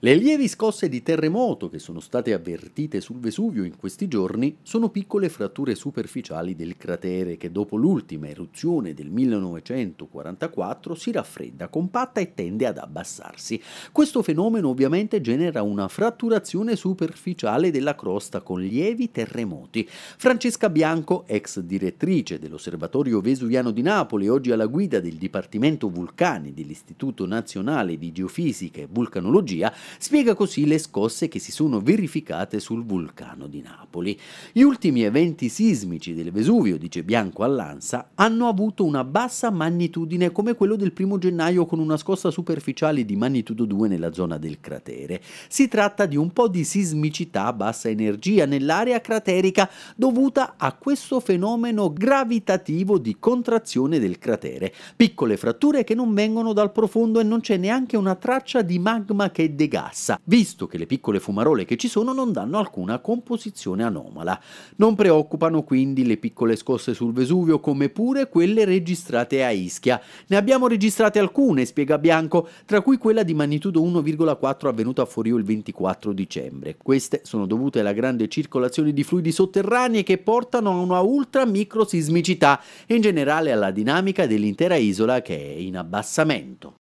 Le lievi scosse di terremoto che sono state avvertite sul Vesuvio in questi giorni sono piccole fratture superficiali del cratere che dopo l'ultima eruzione del 1944 si raffredda, compatta e tende ad abbassarsi. Questo fenomeno ovviamente genera una fratturazione superficiale della crosta con lievi terremoti. Francesca Bianco, ex direttrice dell'Osservatorio Vesuviano di Napoli, oggi alla guida del Dipartimento Vulcani dell'Istituto Nazionale di Geofisica e Vulcanologia, Spiega così le scosse che si sono verificate sul vulcano di Napoli. Gli ultimi eventi sismici del Vesuvio, dice Bianco all'Ansa, hanno avuto una bassa magnitudine come quello del primo gennaio con una scossa superficiale di magnitudo 2 nella zona del cratere. Si tratta di un po' di sismicità a bassa energia nell'area craterica dovuta a questo fenomeno gravitativo di contrazione del cratere. Piccole fratture che non vengono dal profondo e non c'è neanche una traccia di magma che degaga gassa, visto che le piccole fumarole che ci sono non danno alcuna composizione anomala. Non preoccupano quindi le piccole scosse sul Vesuvio come pure quelle registrate a Ischia. Ne abbiamo registrate alcune, spiega Bianco, tra cui quella di magnitudo 1,4 avvenuta a Forio il 24 dicembre. Queste sono dovute alla grande circolazione di fluidi sotterranei che portano a una ultra microsismicità e in generale alla dinamica dell'intera isola che è in abbassamento.